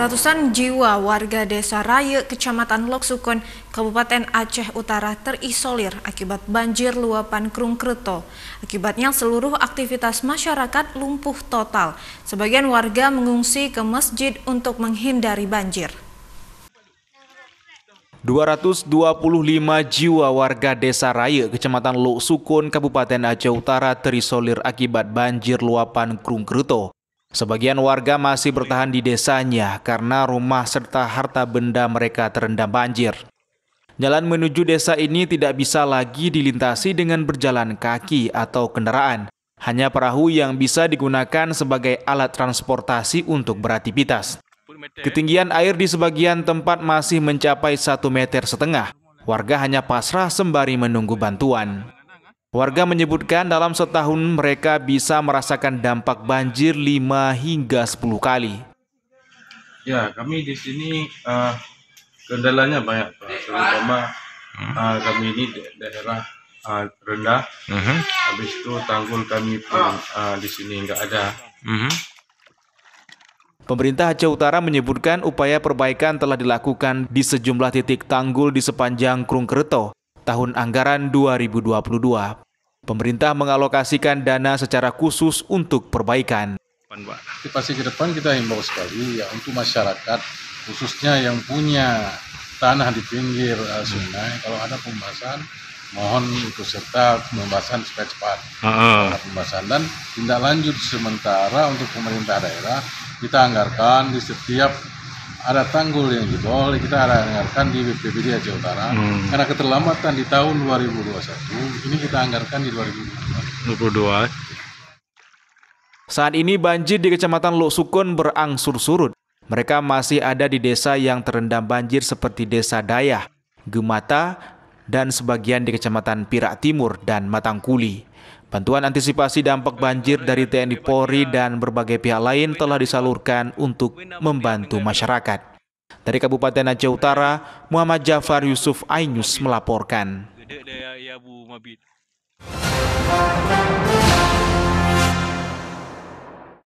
Ratusan jiwa warga desa Raya, Kecamatan Lok Loksukon, Kabupaten Aceh Utara terisolir akibat banjir luapan Krung Kreto. Akibatnya seluruh aktivitas masyarakat lumpuh total. Sebagian warga mengungsi ke masjid untuk menghindari banjir. 225 jiwa warga Desa Raya, Kecamatan Lok Sukun, Kabupaten Aceh Utara terisolir akibat banjir luapan Krung Kreto. Sebagian warga masih bertahan di desanya karena rumah serta harta benda mereka terendam banjir. Jalan menuju desa ini tidak bisa lagi dilintasi dengan berjalan kaki atau kendaraan. Hanya perahu yang bisa digunakan sebagai alat transportasi untuk beraktivitas. Ketinggian air di sebagian tempat masih mencapai satu meter setengah. Warga hanya pasrah sembari menunggu bantuan. Warga menyebutkan dalam setahun mereka bisa merasakan dampak banjir 5 hingga 10 kali. Ya, kami di sini uh, kendalanya banyak, Pak. Terutama uh, kami ini daerah uh, rendah. Uh mhm. -huh. Habis itu tanggul kami pun uh, di sini nggak ada. Uh mhm. -huh. Pemerintah Aceh Utara menyebutkan upaya perbaikan telah dilakukan di sejumlah titik tanggul di sepanjang Krung Kereto tahun anggaran 2022. Pemerintah mengalokasikan dana secara khusus untuk perbaikan. Pasti ke depan kita himbau sekali ya untuk masyarakat khususnya yang punya tanah di pinggir uh, sungai hmm. kalau ada pembahasan mohon ikut serta pembahasan supaya cepat uh-uh. pembahasan dan tindak lanjut sementara untuk pemerintah daerah kita anggarkan di setiap ada tanggul yang jebol kita anggarkan di BPBD Aceh Utara hmm. karena keterlambatan di tahun 2021 ini kita anggarkan di 2022. Saat ini banjir di Kecamatan Lok Sukun berangsur-surut. Mereka masih ada di desa yang terendam banjir seperti Desa Dayah, Gemata, dan sebagian di Kecamatan Pirak Timur dan Matangkuli. Bantuan antisipasi dampak banjir dari TNI Polri dan berbagai pihak lain telah disalurkan untuk membantu masyarakat. Dari Kabupaten Aceh Utara, Muhammad Jafar Yusuf Ainus melaporkan.